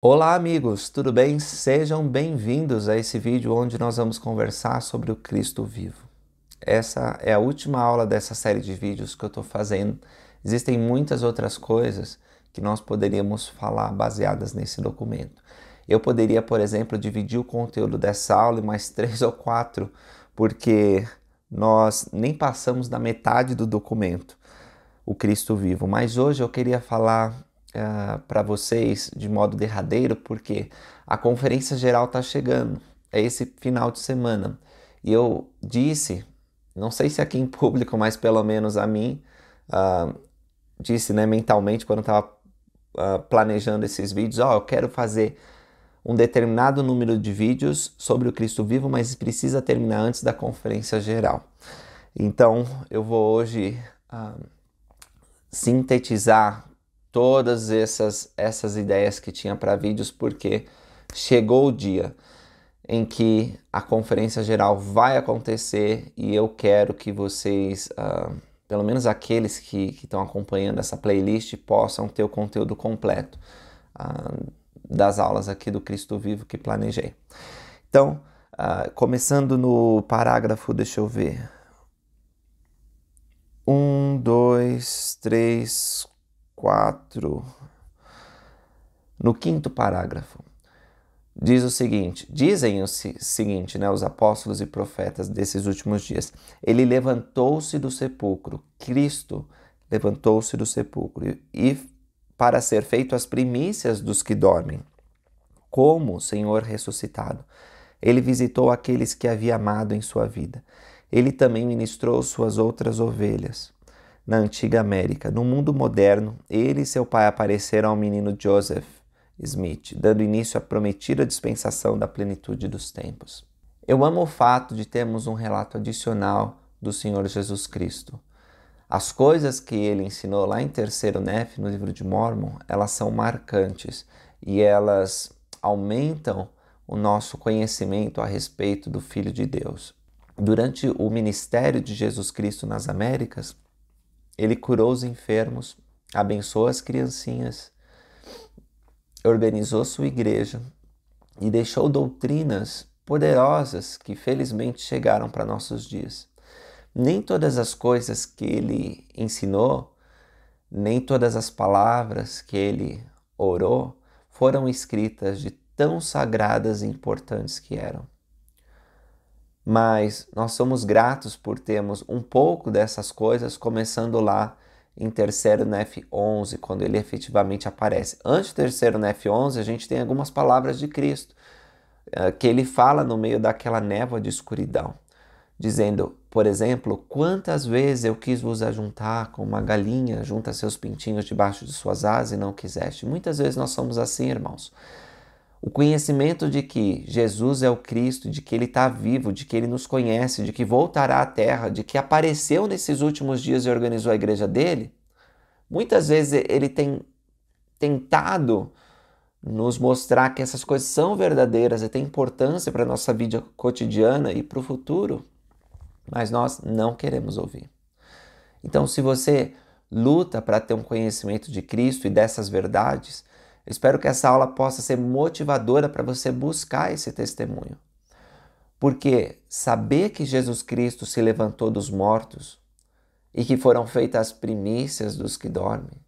Olá, amigos, tudo bem? Sejam bem-vindos a esse vídeo onde nós vamos conversar sobre o Cristo vivo. Essa é a última aula dessa série de vídeos que eu estou fazendo. Existem muitas outras coisas que nós poderíamos falar baseadas nesse documento. Eu poderia, por exemplo, dividir o conteúdo dessa aula em mais três ou quatro, porque nós nem passamos da metade do documento, o Cristo vivo. Mas hoje eu queria falar uh, ah, para vocês de modo derradeiro, porque a conferência geral está chegando, é esse final de semana. E eu disse, não sei se aqui em público, mas pelo menos a mim, uh, disse né, mentalmente quando estava uh, ah, planejando esses vídeos: ó, oh, eu quero fazer um determinado número de vídeos sobre o Cristo vivo, mas precisa terminar antes da conferência geral. Então eu vou hoje uh, sintetizar todas essas, essas ideias que tinha para vídeos, porque chegou o dia em que a conferência geral vai acontecer e eu quero que vocês, uh, pelo menos aqueles que estão acompanhando essa playlist, possam ter o conteúdo completo uh, das aulas aqui do Cristo Vivo que planejei. Então, uh, começando no parágrafo, deixa eu ver. Um, dois, três, 4, no quinto parágrafo, diz o seguinte: dizem o seguinte, né, os apóstolos e profetas desses últimos dias. Ele levantou-se do sepulcro, Cristo levantou-se do sepulcro, e para ser feito as primícias dos que dormem, como Senhor ressuscitado. Ele visitou aqueles que havia amado em sua vida. Ele também ministrou suas outras ovelhas na antiga América. No mundo moderno, ele e seu pai apareceram ao menino Joseph Smith, dando início à prometida dispensação da plenitude dos tempos. Eu amo o fato de termos um relato adicional do Senhor Jesus Cristo. As coisas que ele ensinou lá em Terceiro Nef, no livro de Mormon, elas são marcantes e elas aumentam o nosso conhecimento a respeito do Filho de Deus. Durante o ministério de Jesus Cristo nas Américas, ele curou os enfermos, abençoou as criancinhas, organizou sua igreja e deixou doutrinas poderosas que felizmente chegaram para nossos dias. Nem todas as coisas que ele ensinou, nem todas as palavras que ele orou foram escritas de tão sagradas e importantes que eram mas nós somos gratos por termos um pouco dessas coisas começando lá em terceiro na F11, quando ele efetivamente aparece. Antes do terceiro na F11, a gente tem algumas palavras de Cristo, eh, que ele fala no meio daquela névoa de escuridão, dizendo, por exemplo, quantas vezes eu quis vos ajuntar como uma galinha junta seus pintinhos debaixo de suas asas e não quiseste. Muitas vezes nós somos assim, irmãos. O conhecimento de que Jesus é o Cristo, de que Ele está vivo, de que Ele nos conhece, de que voltará à Terra, de que apareceu nesses últimos dias e organizou a igreja dele, muitas vezes ele tem tentado nos mostrar que essas coisas são verdadeiras e têm importância para a nossa vida cotidiana e para o futuro, mas nós não queremos ouvir. Então, se você luta para ter um conhecimento de Cristo e dessas verdades, Espero que essa aula possa ser motivadora para você buscar esse testemunho. Porque saber que Jesus Cristo se levantou dos mortos e que foram feitas as primícias dos que dormem,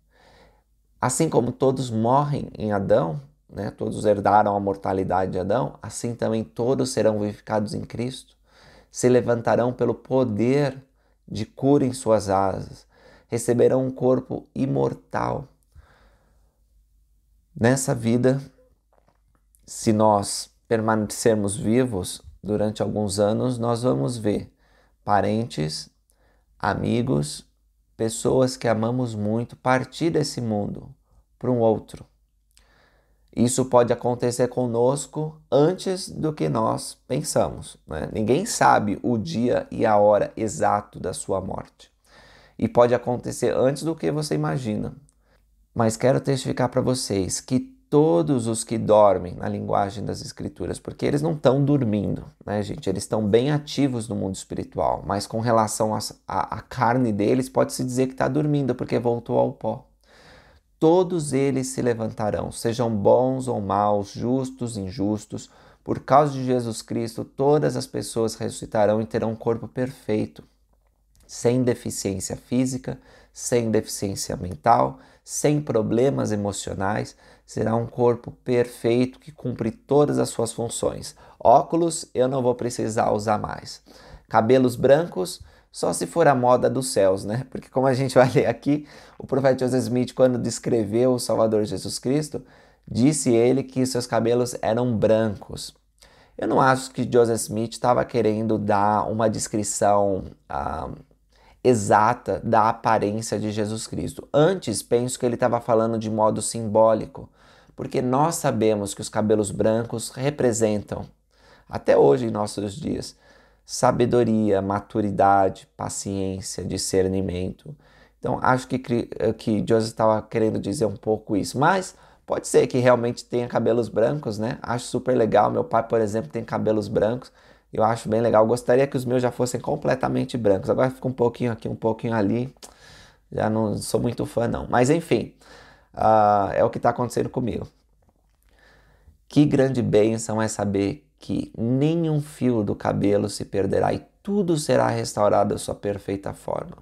assim como todos morrem em Adão, né, todos herdaram a mortalidade de Adão, assim também todos serão vivificados em Cristo, se levantarão pelo poder de cura em suas asas, receberão um corpo imortal Nessa vida, se nós permanecermos vivos durante alguns anos, nós vamos ver parentes, amigos, pessoas que amamos muito partir desse mundo para um outro. Isso pode acontecer conosco antes do que nós pensamos. Né? Ninguém sabe o dia e a hora exato da sua morte. E pode acontecer antes do que você imagina. Mas quero testificar para vocês que todos os que dormem, na linguagem das Escrituras, porque eles não estão dormindo, né, gente? Eles estão bem ativos no mundo espiritual, mas com relação à carne deles, pode-se dizer que está dormindo, porque voltou ao pó. Todos eles se levantarão, sejam bons ou maus, justos, injustos, por causa de Jesus Cristo, todas as pessoas ressuscitarão e terão um corpo perfeito, sem deficiência física, sem deficiência mental, sem problemas emocionais, será um corpo perfeito que cumpre todas as suas funções. Óculos eu não vou precisar usar mais. Cabelos brancos, só se for a moda dos céus, né? Porque como a gente vai ler aqui, o profeta Joseph Smith, quando descreveu o Salvador Jesus Cristo, disse ele que seus cabelos eram brancos. Eu não acho que Joseph Smith estava querendo dar uma descrição. Ah, exata da aparência de Jesus Cristo. Antes, penso que ele estava falando de modo simbólico, porque nós sabemos que os cabelos brancos representam, até hoje em nossos dias, sabedoria, maturidade, paciência, discernimento. Então, acho que, eh, que Joseph estava querendo dizer um pouco isso. Mas pode ser que realmente tenha cabelos brancos, né? Acho super legal. Meu pai, por exemplo, tem cabelos brancos. Eu acho bem legal. Eu gostaria que os meus já fossem completamente brancos. Agora fica um pouquinho aqui, um pouquinho ali. Já não sou muito fã, não. Mas enfim, uh, é o que está acontecendo comigo. Que grande bênção é saber que nenhum fio do cabelo se perderá e tudo será restaurado à sua perfeita forma.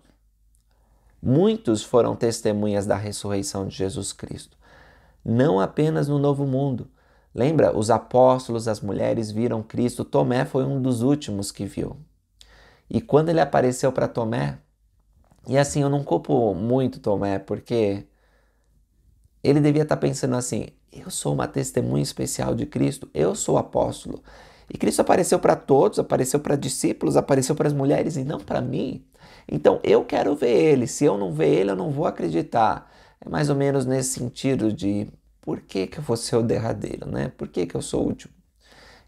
Muitos foram testemunhas da ressurreição de Jesus Cristo, não apenas no Novo Mundo, Lembra? Os apóstolos, as mulheres viram Cristo. Tomé foi um dos últimos que viu. E quando ele apareceu para Tomé, e assim eu não culpo muito Tomé, porque ele devia estar tá pensando assim: eu sou uma testemunha especial de Cristo, eu sou apóstolo. E Cristo apareceu para todos, apareceu para discípulos, apareceu para as mulheres e não para mim. Então eu quero ver ele. Se eu não ver ele, eu não vou acreditar. É mais ou menos nesse sentido de por que, que eu vou ser o derradeiro, né? Por que, que eu sou o último?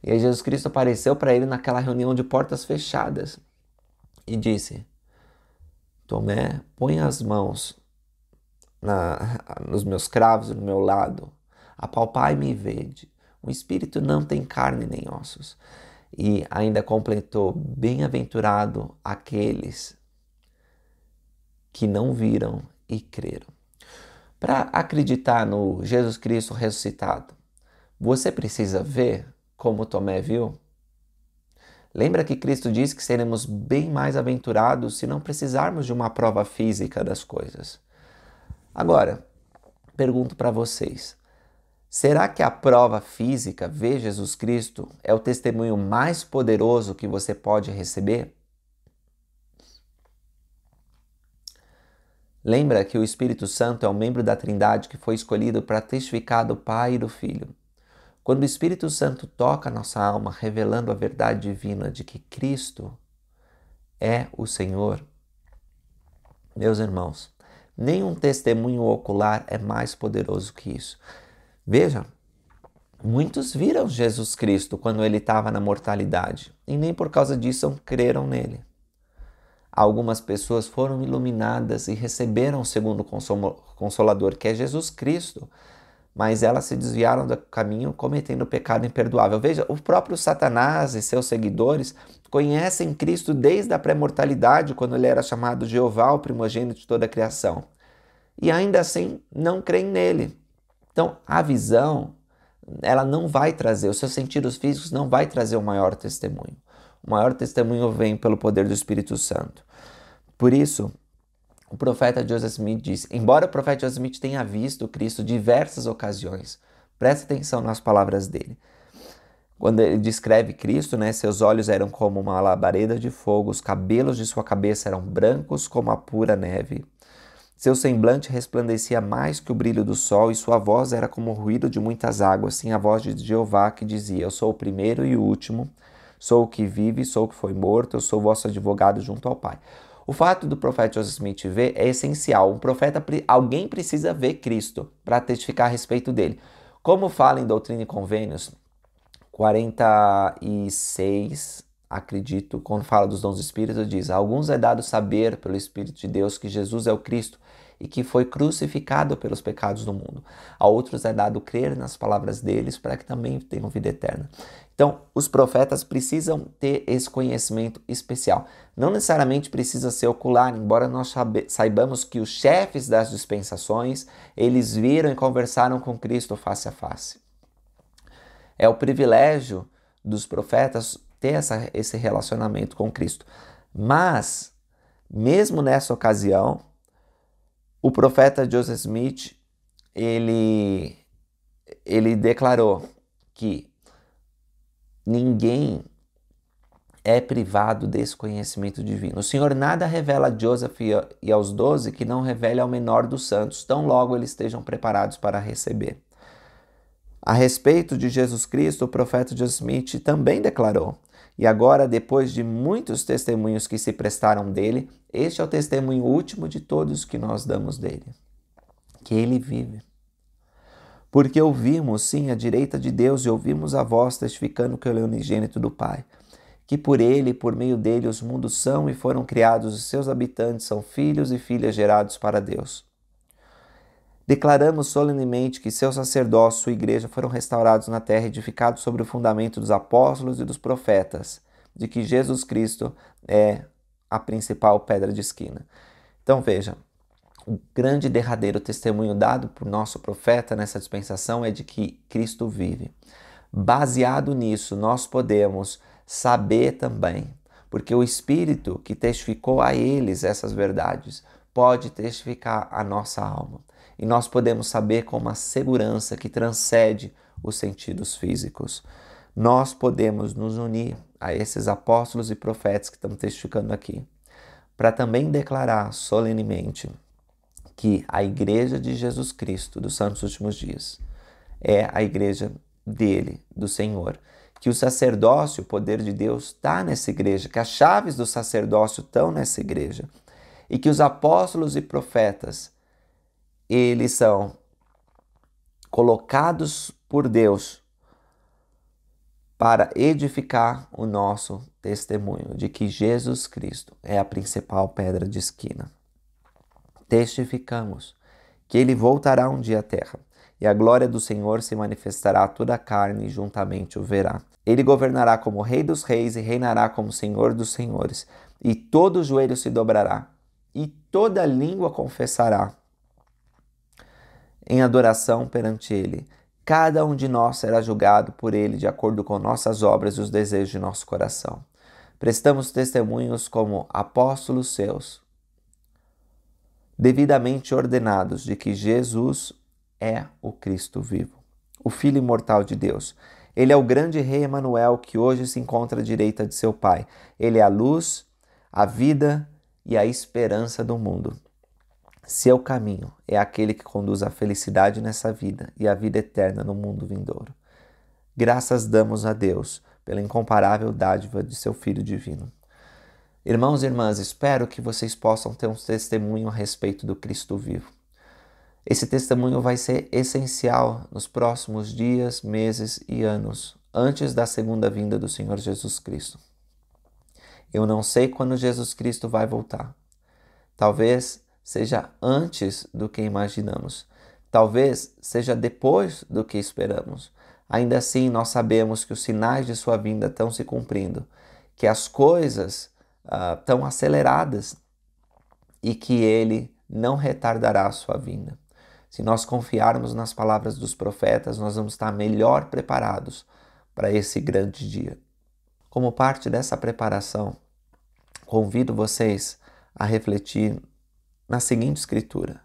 E aí Jesus Cristo apareceu para ele naquela reunião de portas fechadas e disse: Tomé, põe as mãos na, nos meus cravos, no meu lado, apalpai-me e vede. O espírito não tem carne nem ossos. E ainda completou: Bem-aventurado aqueles que não viram e creram. Para acreditar no Jesus Cristo ressuscitado, você precisa ver como Tomé viu? Lembra que Cristo diz que seremos bem mais aventurados se não precisarmos de uma prova física das coisas. Agora, pergunto para vocês: será que a prova física ver Jesus Cristo é o testemunho mais poderoso que você pode receber? Lembra que o Espírito Santo é o um membro da Trindade que foi escolhido para testificar do Pai e do Filho. Quando o Espírito Santo toca a nossa alma, revelando a verdade divina de que Cristo é o Senhor, meus irmãos, nenhum testemunho ocular é mais poderoso que isso. Veja, muitos viram Jesus Cristo quando ele estava na mortalidade e nem por causa disso creram nele algumas pessoas foram iluminadas e receberam o segundo consolador, que é Jesus Cristo, mas elas se desviaram do caminho cometendo pecado imperdoável. Veja, o próprio Satanás e seus seguidores conhecem Cristo desde a pré-mortalidade, quando ele era chamado Jeová, o primogênito de toda a criação. E ainda assim não creem nele. Então, a visão, ela não vai trazer, os seus sentidos físicos não vai trazer o maior testemunho. O maior testemunho vem pelo poder do Espírito Santo. Por isso, o profeta Joseph Smith diz: embora o profeta Joseph Smith tenha visto Cristo diversas ocasiões, preste atenção nas palavras dele. Quando ele descreve Cristo, né, seus olhos eram como uma labareda de fogo, os cabelos de sua cabeça eram brancos como a pura neve. Seu semblante resplandecia mais que o brilho do sol, e sua voz era como o ruído de muitas águas, sim a voz de Jeová que dizia: Eu sou o primeiro e o último, Sou o que vive, sou o que foi morto, eu sou vosso advogado junto ao Pai. O fato do profeta Joseph Smith ver é essencial. Um profeta, alguém precisa ver Cristo para testificar a respeito dele. Como fala em Doutrina e Convênios 46, acredito, quando fala dos dons espíritos, diz: a Alguns é dado saber pelo Espírito de Deus que Jesus é o Cristo e que foi crucificado pelos pecados do mundo. A outros é dado crer nas palavras deles para que também tenham vida eterna. Então, os profetas precisam ter esse conhecimento especial. Não necessariamente precisa ser ocular, embora nós saibamos que os chefes das dispensações, eles viram e conversaram com Cristo face a face. É o privilégio dos profetas ter essa, esse relacionamento com Cristo. Mas, mesmo nessa ocasião, o profeta Joseph Smith, ele, ele declarou que Ninguém é privado desse conhecimento divino. O Senhor nada revela a Joseph e aos doze que não revele ao menor dos santos, tão logo eles estejam preparados para receber. A respeito de Jesus Cristo, o profeta Joseph Smith também declarou: E agora, depois de muitos testemunhos que se prestaram dele, este é o testemunho último de todos que nós damos dele: que ele vive. Porque ouvimos, sim, a direita de Deus e ouvimos a voz testificando que ele é unigênito do Pai. Que por ele e por meio dele os mundos são e foram criados, os seus habitantes são filhos e filhas gerados para Deus. Declaramos solenemente que seu sacerdócio e sua igreja foram restaurados na terra, edificados sobre o fundamento dos apóstolos e dos profetas, de que Jesus Cristo é a principal pedra de esquina. Então veja, o grande derradeiro testemunho dado por nosso profeta nessa dispensação é de que Cristo vive. Baseado nisso, nós podemos saber também, porque o Espírito que testificou a eles essas verdades pode testificar a nossa alma. E nós podemos saber com uma segurança que transcende os sentidos físicos. Nós podemos nos unir a esses apóstolos e profetas que estão testificando aqui, para também declarar solenemente que a igreja de Jesus Cristo dos Santos Últimos Dias é a igreja dele, do Senhor. Que o sacerdócio, o poder de Deus, está nessa igreja, que as chaves do sacerdócio estão nessa igreja. E que os apóstolos e profetas, eles são colocados por Deus para edificar o nosso testemunho de que Jesus Cristo é a principal pedra de esquina testificamos que ele voltará um dia à terra, e a glória do Senhor se manifestará a toda a carne, e juntamente o verá. Ele governará como Rei dos Reis e reinará como Senhor dos Senhores, e todo joelho se dobrará, e toda língua confessará em adoração perante ele. Cada um de nós será julgado por ele de acordo com nossas obras e os desejos de nosso coração. Prestamos testemunhos como apóstolos seus devidamente ordenados de que Jesus é o Cristo vivo, o Filho imortal de Deus. Ele é o grande rei Emanuel que hoje se encontra à direita de seu Pai. Ele é a luz, a vida e a esperança do mundo. Seu caminho é aquele que conduz à felicidade nessa vida e à vida eterna no mundo vindouro. Graças damos a Deus pela incomparável dádiva de seu Filho divino. Irmãos e irmãs, espero que vocês possam ter um testemunho a respeito do Cristo vivo. Esse testemunho vai ser essencial nos próximos dias, meses e anos, antes da segunda vinda do Senhor Jesus Cristo. Eu não sei quando Jesus Cristo vai voltar. Talvez seja antes do que imaginamos. Talvez seja depois do que esperamos. Ainda assim, nós sabemos que os sinais de sua vinda estão se cumprindo, que as coisas uh, tão aceleradas e que ele não retardará a sua vinda. Se nós confiarmos nas palavras dos profetas, nós vamos estar melhor preparados para esse grande dia. Como parte dessa preparação, convido vocês a refletir na seguinte escritura: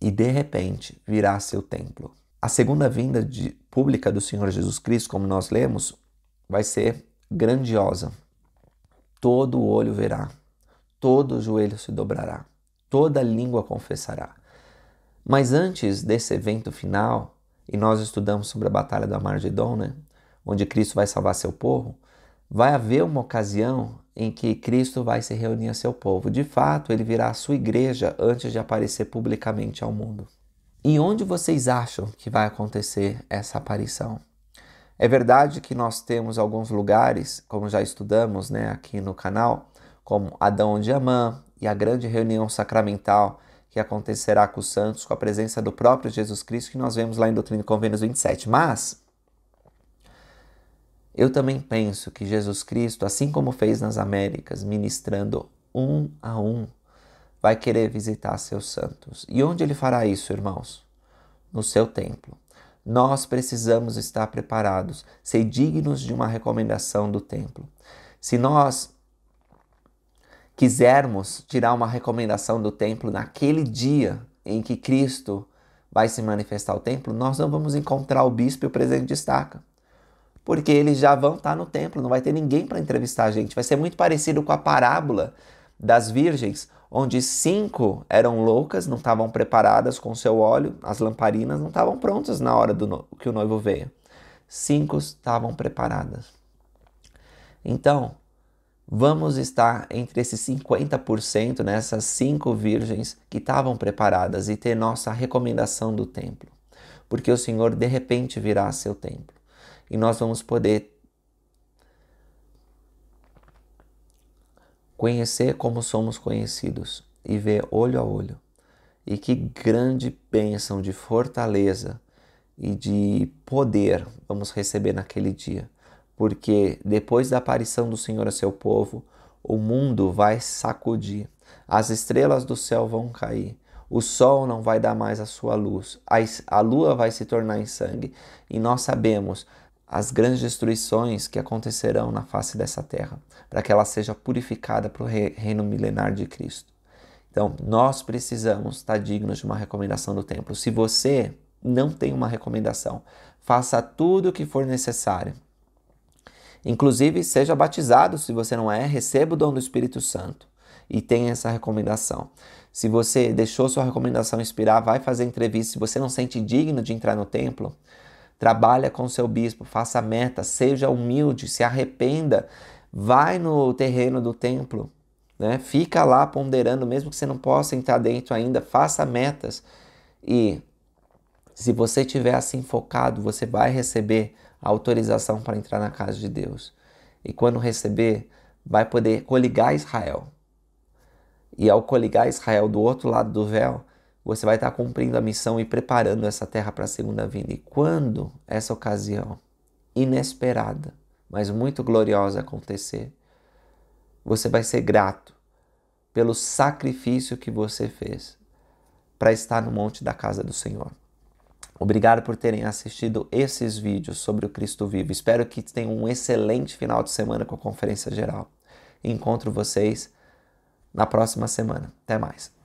E de repente virá seu templo. A segunda vinda de, pública do Senhor Jesus Cristo, como nós lemos, vai ser grandiosa, todo olho verá, todo joelho se dobrará, toda língua confessará. Mas antes desse evento final, e nós estudamos sobre a batalha do Amargedon, né? onde Cristo vai salvar seu povo, vai haver uma ocasião em que Cristo vai se reunir a seu povo. De fato, ele virá a sua igreja antes de aparecer publicamente ao mundo. E onde vocês acham que vai acontecer essa aparição? É verdade que nós temos alguns lugares, como já estudamos né, aqui no canal, como Adão de Amã e a grande reunião sacramental que acontecerá com os santos, com a presença do próprio Jesus Cristo, que nós vemos lá em Doutrina e Convênios 27. Mas eu também penso que Jesus Cristo, assim como fez nas Américas, ministrando um a um, vai querer visitar seus santos. E onde ele fará isso, irmãos? No seu templo. Nós precisamos estar preparados, ser dignos de uma recomendação do templo. Se nós quisermos tirar uma recomendação do templo naquele dia em que Cristo vai se manifestar ao templo, nós não vamos encontrar o bispo e o presidente de estaca. Porque eles já vão estar no templo, não vai ter ninguém para entrevistar a gente. Vai ser muito parecido com a parábola das virgens, onde cinco eram loucas, não estavam preparadas com seu óleo, as lamparinas não estavam prontas na hora do que o noivo veio. Cinco estavam preparadas. Então, vamos estar entre esses 50%, nessas cinco virgens que estavam preparadas e ter nossa recomendação do templo. Porque o Senhor de repente virá a seu templo e nós vamos poder Conhecer como somos conhecidos e ver olho a olho. E que grande bênção de fortaleza e de poder vamos receber naquele dia. Porque depois da aparição do Senhor a seu povo, o mundo vai sacudir, as estrelas do céu vão cair, o sol não vai dar mais a sua luz, a, lua vai se tornar em sangue, e nós sabemos as grandes destruições que acontecerão na face dessa terra, para que ela seja purificada para o reino milenar de Cristo. Então, nós precisamos estar dignos de uma recomendação do templo. Se você não tem uma recomendação, faça tudo o que for necessário. Inclusive, seja batizado, se você não é, receba o dom do Espírito Santo e tenha essa recomendação. Se você deixou sua recomendação expirar, vai fazer entrevista. Se você não sente digno de entrar no templo, trabalha com seu bispo, faça meta, seja humilde, se arrependa, vai no terreno do templo, né? Fica lá ponderando, mesmo que você não possa entrar dentro ainda, faça metas e se você tiver assim focado, você vai receber a autorização para entrar na casa de Deus. E quando receber, vai poder coligar Israel. E ao coligar Israel do outro lado do véu, você vai estar cumprindo a missão e preparando essa terra para a segunda vinda. E quando essa ocasião inesperada, mas muito gloriosa acontecer, você vai ser grato pelo sacrifício que você fez para estar no monte da casa do Senhor. Obrigado por terem assistido esses vídeos sobre o Cristo vivo. Espero que tenham um excelente final de semana com a conferência geral. Encontro vocês na próxima semana. Até mais.